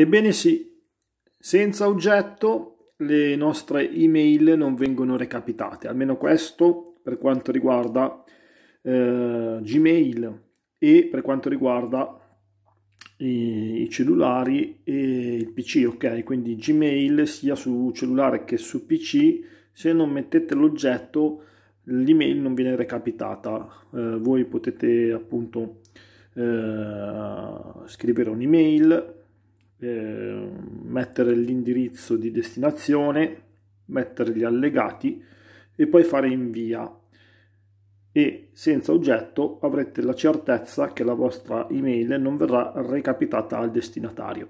Ebbene sì, senza oggetto le nostre email non vengono recapitate, almeno questo per quanto riguarda eh, Gmail e per quanto riguarda i, i cellulari e il PC, ok? Quindi Gmail sia su cellulare che su PC, se non mettete l'oggetto l'email non viene recapitata, eh, voi potete appunto eh, scrivere un'email Ehm, mettere l'indirizzo di destinazione, mettere gli allegati e poi fare invia e senza oggetto avrete la certezza che la vostra email non verrà recapitata al destinatario.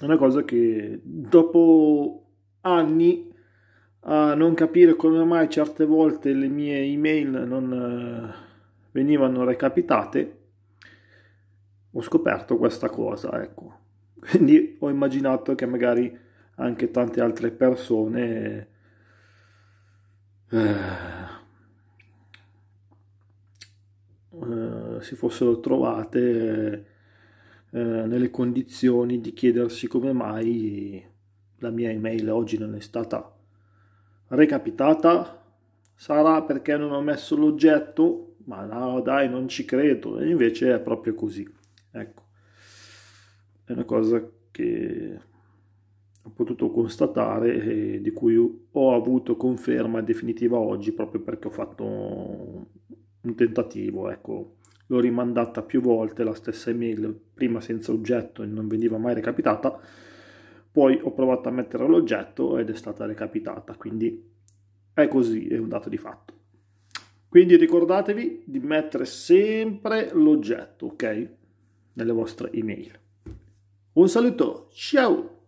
È una cosa che dopo anni a non capire come mai certe volte le mie email non eh, venivano recapitate, ho scoperto questa cosa, ecco. Quindi ho immaginato che magari anche tante altre persone eh, eh, si fossero trovate eh, nelle condizioni di chiedersi come mai la mia email oggi non è stata recapitata sarà perché non ho messo l'oggetto ma no dai non ci credo e invece è proprio così ecco è una cosa che ho potuto constatare e di cui ho avuto conferma definitiva oggi proprio perché ho fatto un tentativo, ecco. L'ho rimandata più volte la stessa email, prima senza oggetto e non veniva mai recapitata, poi ho provato a mettere l'oggetto ed è stata recapitata, quindi è così, è un dato di fatto. Quindi ricordatevi di mettere sempre l'oggetto, ok? Nelle vostre email. Un saludo. Chao.